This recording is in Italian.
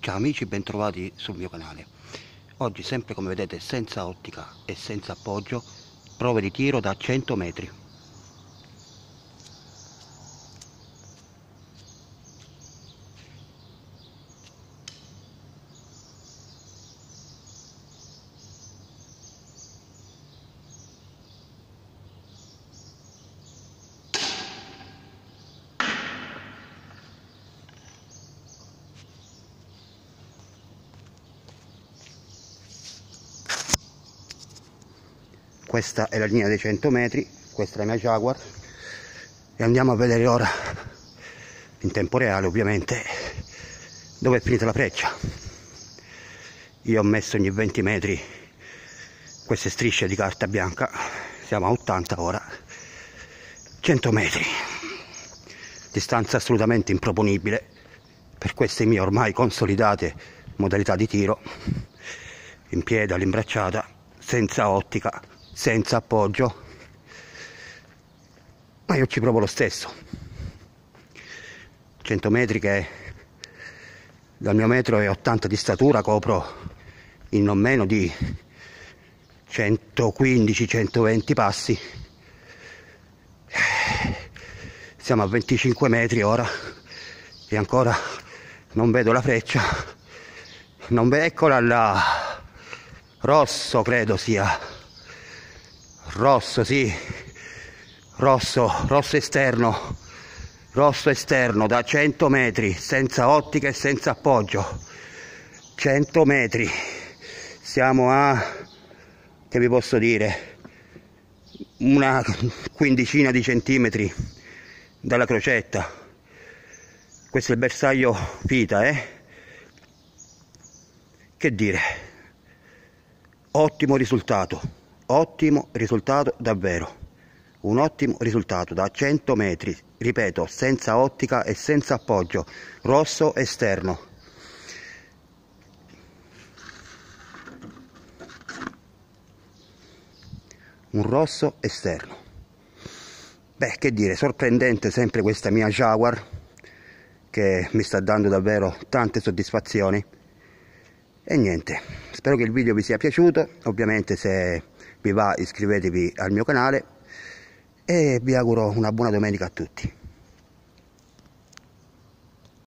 Ciao amici, bentrovati sul mio canale. Oggi sempre come vedete senza ottica e senza appoggio, prove di tiro da 100 metri. questa è la linea dei 100 metri questa è la mia Jaguar e andiamo a vedere ora in tempo reale ovviamente dove è finita la freccia io ho messo ogni 20 metri queste strisce di carta bianca siamo a 80 ora 100 metri distanza assolutamente improponibile per queste mie ormai consolidate modalità di tiro in piedi all'imbracciata senza ottica senza appoggio ma io ci provo lo stesso 100 metri che dal mio metro e 80 di statura copro in non meno di 115-120 passi siamo a 25 metri ora e ancora non vedo la freccia non ve- eccola là rosso credo sia rosso sì rosso rosso esterno rosso esterno da 100 metri senza ottica e senza appoggio 100 metri siamo a che vi posso dire una quindicina di centimetri dalla crocetta questo è il bersaglio vita eh che dire ottimo risultato Ottimo risultato davvero, un ottimo risultato da 100 metri, ripeto, senza ottica e senza appoggio, rosso esterno. Un rosso esterno. Beh, che dire, sorprendente sempre questa mia Jaguar che mi sta dando davvero tante soddisfazioni e niente spero che il video vi sia piaciuto ovviamente se vi va iscrivetevi al mio canale e vi auguro una buona domenica a tutti